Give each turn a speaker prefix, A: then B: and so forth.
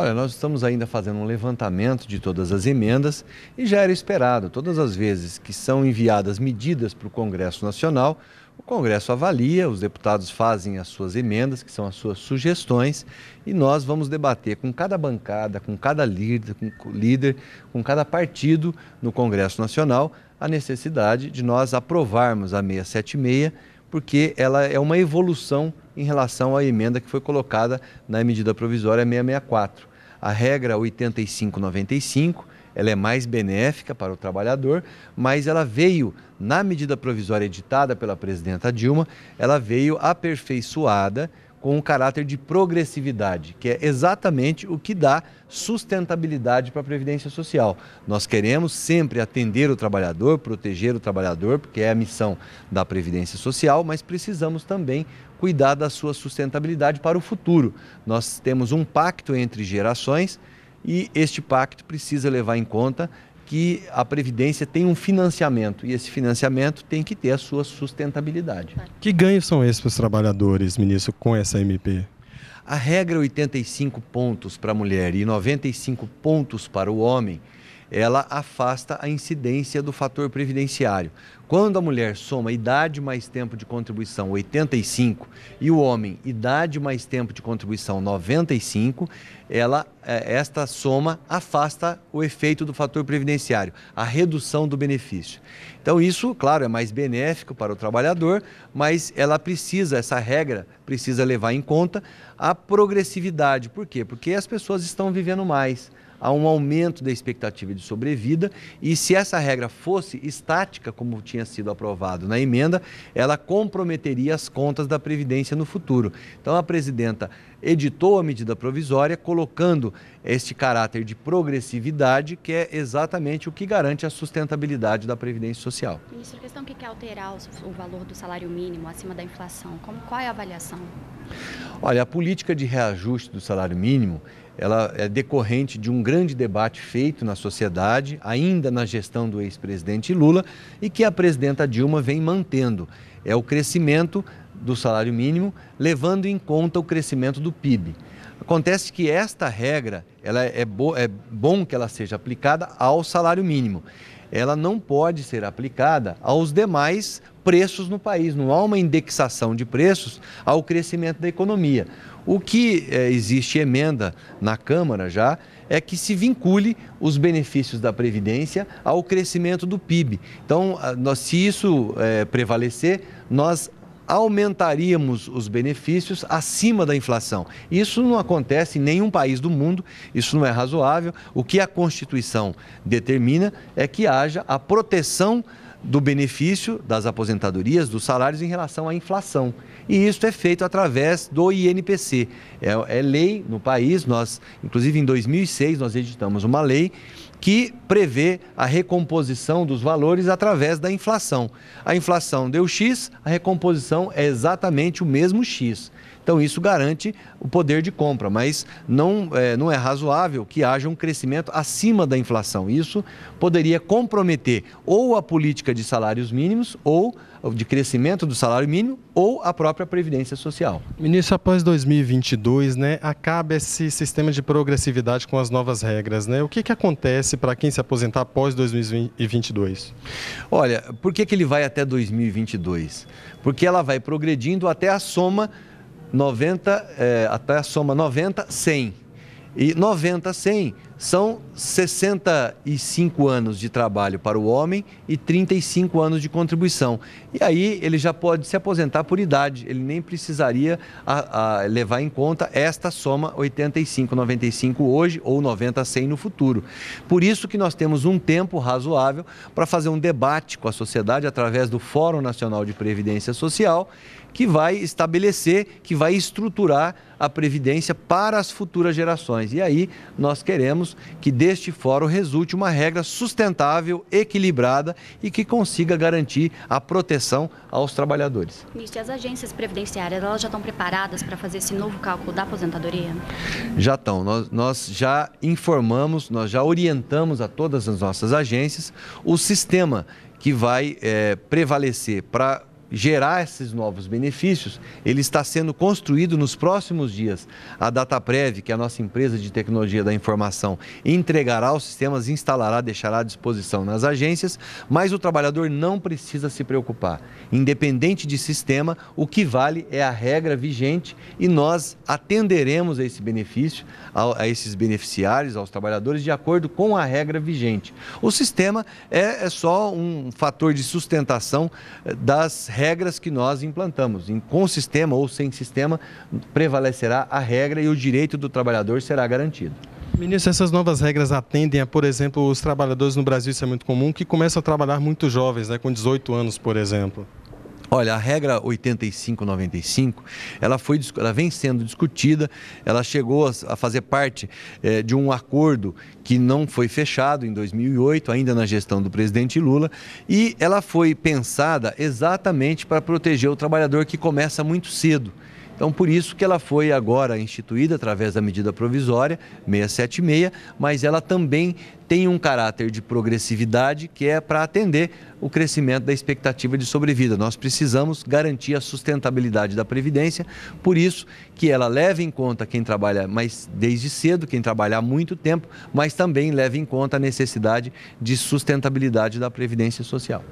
A: Olha, nós estamos ainda fazendo um levantamento de todas as emendas e já era esperado. Todas as vezes que são enviadas medidas para o Congresso Nacional, o Congresso avalia, os deputados fazem as suas emendas, que são as suas sugestões, e nós vamos debater com cada bancada, com cada líder, com, líder, com cada partido no Congresso Nacional a necessidade de nós aprovarmos a 676 porque ela é uma evolução em relação à emenda que foi colocada na medida provisória 664. A regra 8595 ela é mais benéfica para o trabalhador, mas ela veio, na medida provisória editada pela presidenta Dilma, ela veio aperfeiçoada com um caráter de progressividade, que é exatamente o que dá sustentabilidade para a Previdência Social. Nós queremos sempre atender o trabalhador, proteger o trabalhador, porque é a missão da Previdência Social, mas precisamos também cuidar da sua sustentabilidade para o futuro. Nós temos um pacto entre gerações e este pacto precisa levar em conta que a Previdência tem um financiamento e esse financiamento tem que ter a sua sustentabilidade. Que ganhos são esses para os trabalhadores, ministro, com essa MP? A regra 85 é pontos para a mulher e 95 pontos para o homem ela afasta a incidência do fator previdenciário. Quando a mulher soma idade mais tempo de contribuição 85 e o homem idade mais tempo de contribuição 95, ela é, esta soma afasta o efeito do fator previdenciário, a redução do benefício. Então isso, claro, é mais benéfico para o trabalhador, mas ela precisa essa regra precisa levar em conta a progressividade. Por quê? Porque as pessoas estão vivendo mais a um aumento da expectativa de sobrevida, e se essa regra fosse estática, como tinha sido aprovado na emenda, ela comprometeria as contas da Previdência no futuro. Então, a presidenta editou a medida provisória, colocando este caráter de progressividade, que é exatamente o que garante a sustentabilidade da Previdência Social. Ministro, a questão que quer alterar o valor do salário mínimo acima da inflação, como, qual é a avaliação? Olha, a política de reajuste do salário mínimo ela é decorrente de um grande debate feito na sociedade, ainda na gestão do ex-presidente Lula, e que a presidenta Dilma vem mantendo. É o crescimento do salário mínimo, levando em conta o crescimento do PIB. Acontece que esta regra ela é, bo é bom que ela seja aplicada ao salário mínimo ela não pode ser aplicada aos demais preços no país. Não há uma indexação de preços ao crescimento da economia. O que é, existe emenda na Câmara já é que se vincule os benefícios da Previdência ao crescimento do PIB. Então, nós, se isso é, prevalecer, nós aumentaríamos os benefícios acima da inflação. Isso não acontece em nenhum país do mundo, isso não é razoável. O que a Constituição determina é que haja a proteção do benefício das aposentadorias, dos salários em relação à inflação. E isso é feito através do INPC. É, é lei no país, nós, inclusive em 2006, nós editamos uma lei que prevê a recomposição dos valores através da inflação. A inflação deu X, a recomposição é exatamente o mesmo X. Então, isso garante o poder de compra, mas não é, não é razoável que haja um crescimento acima da inflação. Isso poderia comprometer ou a política de salários mínimos ou de crescimento do salário mínimo ou a própria previdência social. Ministro, após 2022, né, acaba esse sistema de progressividade com as novas regras, né? O que, que acontece para quem se aposentar após 2022? Olha, por que, que ele vai até 2022? Porque ela vai progredindo até a soma 90, é, até a soma 90, 100. E 90, 100 são 65 anos de trabalho para o homem e 35 anos de contribuição. E aí ele já pode se aposentar por idade, ele nem precisaria a, a levar em conta esta soma 85, 95 hoje ou 90, 100 no futuro. Por isso que nós temos um tempo razoável para fazer um debate com a sociedade através do Fórum Nacional de Previdência Social que vai estabelecer, que vai estruturar a Previdência para as futuras gerações. E aí nós queremos que deste fórum resulte uma regra sustentável, equilibrada e que consiga garantir a proteção aos trabalhadores. Ministro, as agências previdenciárias elas já estão preparadas para fazer esse novo cálculo da aposentadoria? Já estão. Nós, nós já informamos, nós já orientamos a todas as nossas agências o sistema que vai é, prevalecer para gerar esses novos benefícios, ele está sendo construído nos próximos dias. A Dataprev, que é a nossa empresa de tecnologia da informação, entregará os sistemas, instalará, deixará à disposição nas agências, mas o trabalhador não precisa se preocupar. Independente de sistema, o que vale é a regra vigente e nós atenderemos a esse benefício, a, a esses beneficiários, aos trabalhadores, de acordo com a regra vigente. O sistema é, é só um fator de sustentação eh, das regras regras que nós implantamos. Em, com sistema ou sem sistema, prevalecerá a regra e o direito do trabalhador será garantido. Ministro, essas novas regras atendem a, por exemplo, os trabalhadores no Brasil, isso é muito comum, que começam a trabalhar muito jovens, né, com 18 anos, por exemplo. Olha, a regra 8595, ela foi, ela vem sendo discutida, ela chegou a fazer parte eh, de um acordo que não foi fechado em 2008, ainda na gestão do presidente Lula, e ela foi pensada exatamente para proteger o trabalhador que começa muito cedo. Então, por isso que ela foi agora instituída através da medida provisória 676, mas ela também tem um caráter de progressividade que é para atender o crescimento da expectativa de sobrevida. Nós precisamos garantir a sustentabilidade da previdência, por isso que ela leva em conta quem trabalha mais desde cedo, quem trabalha há muito tempo, mas também leva em conta a necessidade de sustentabilidade da previdência social.